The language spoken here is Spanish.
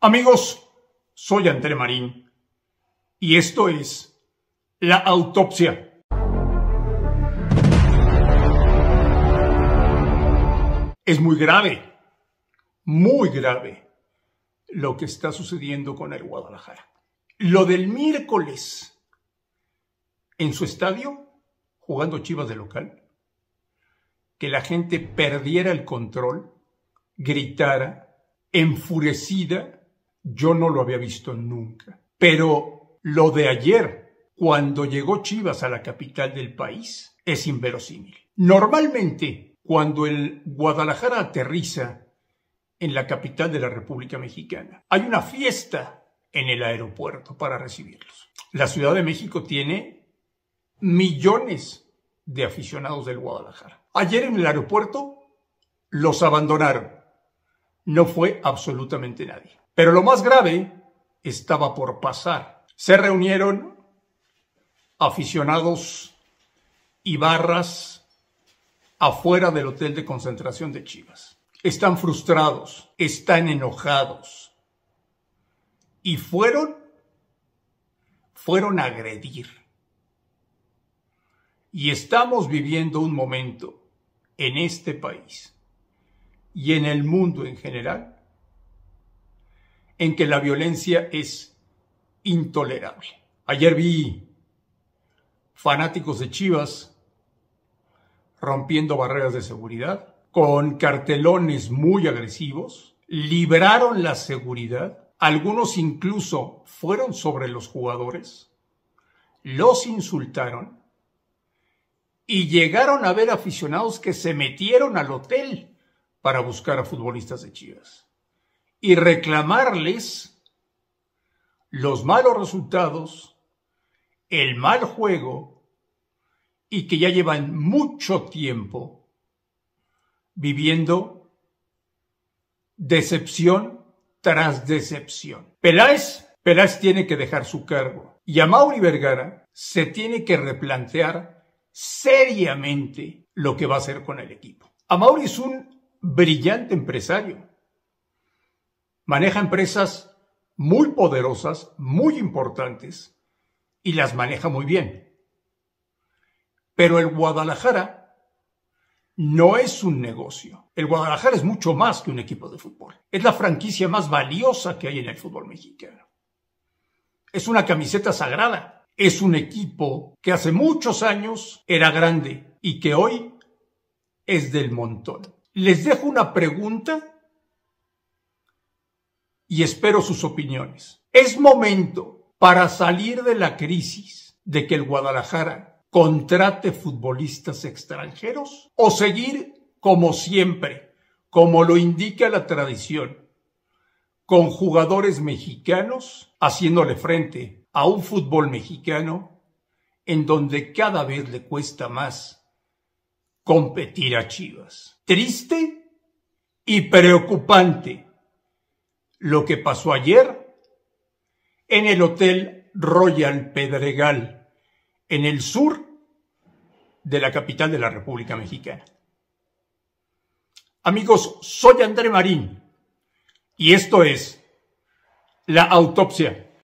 Amigos, soy André Marín y esto es La Autopsia. Es muy grave, muy grave lo que está sucediendo con el Guadalajara. Lo del miércoles en su estadio, jugando Chivas de local, que la gente perdiera el control, gritara, enfurecida, yo no lo había visto nunca. Pero lo de ayer, cuando llegó Chivas a la capital del país, es inverosímil. Normalmente, cuando el Guadalajara aterriza en la capital de la República Mexicana, hay una fiesta en el aeropuerto para recibirlos. La Ciudad de México tiene millones de aficionados del Guadalajara. Ayer en el aeropuerto los abandonaron. No fue absolutamente nadie. Pero lo más grave estaba por pasar. Se reunieron aficionados y barras afuera del hotel de concentración de Chivas. Están frustrados, están enojados. Y fueron, fueron a agredir. Y estamos viviendo un momento en este país y en el mundo en general en que la violencia es intolerable. Ayer vi fanáticos de Chivas rompiendo barreras de seguridad, con cartelones muy agresivos, libraron la seguridad, algunos incluso fueron sobre los jugadores, los insultaron y llegaron a ver aficionados que se metieron al hotel para buscar a futbolistas de Chivas y reclamarles los malos resultados, el mal juego y que ya llevan mucho tiempo viviendo decepción tras decepción. Peláez, Peláez tiene que dejar su cargo y a Mauri Vergara se tiene que replantear seriamente lo que va a hacer con el equipo. A Mauri es un brillante empresario maneja empresas muy poderosas, muy importantes, y las maneja muy bien. Pero el Guadalajara no es un negocio. El Guadalajara es mucho más que un equipo de fútbol. Es la franquicia más valiosa que hay en el fútbol mexicano. Es una camiseta sagrada. Es un equipo que hace muchos años era grande y que hoy es del montón. Les dejo una pregunta y espero sus opiniones. Es momento para salir de la crisis de que el Guadalajara contrate futbolistas extranjeros o seguir como siempre, como lo indica la tradición, con jugadores mexicanos haciéndole frente a un fútbol mexicano en donde cada vez le cuesta más competir a Chivas. Triste y preocupante lo que pasó ayer en el Hotel Royal Pedregal, en el sur de la capital de la República Mexicana. Amigos, soy André Marín y esto es La Autopsia.